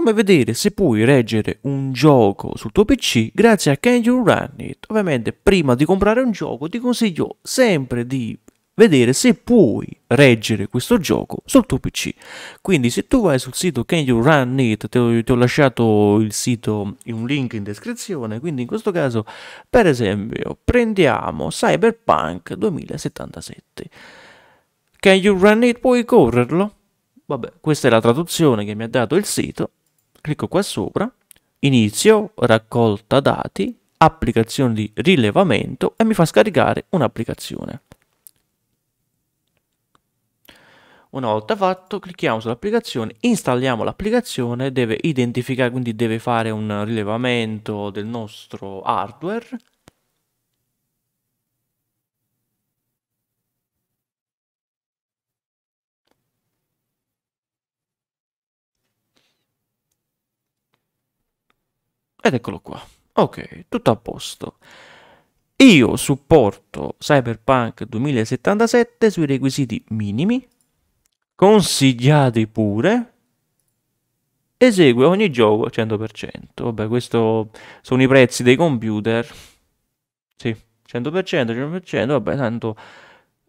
come vedere se puoi reggere un gioco sul tuo PC grazie a Can You Run It. Ovviamente prima di comprare un gioco ti consiglio sempre di vedere se puoi reggere questo gioco sul tuo PC. Quindi se tu vai sul sito Can You Run It, ti ho, ho, lasciato il sito in un link in descrizione, quindi in questo caso per esempio prendiamo Cyberpunk 2077. Can You Run It? Puoi correrlo? Vabbè, questa è la traduzione che mi ha dato il sito clicco qua sopra, inizio, raccolta dati, applicazione di rilevamento e mi fa scaricare un'applicazione. Una volta fatto, clicchiamo sull'applicazione, installiamo l'applicazione, deve identificare, quindi deve fare un rilevamento del nostro hardware Ed eccolo qua. Ok, tutto a posto. Io supporto Cyberpunk 2077 sui requisiti minimi, consigliati pure, esegue ogni gioco al 100%. Vabbè, questi sono i prezzi dei computer. Sì, 100%, 100%, vabbè, tanto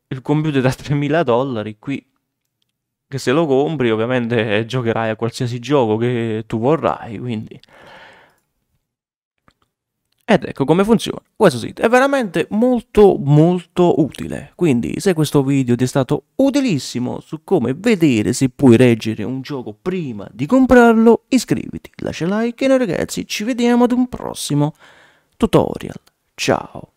il computer da 3.000 dollari qui, che se lo compri ovviamente eh, giocherai a qualsiasi gioco che tu vorrai, quindi... Ed ecco come funziona questo sito, è veramente molto molto utile, quindi se questo video ti è stato utilissimo su come vedere se puoi reggere un gioco prima di comprarlo, iscriviti, lascia like e noi ragazzi ci vediamo ad un prossimo tutorial, ciao!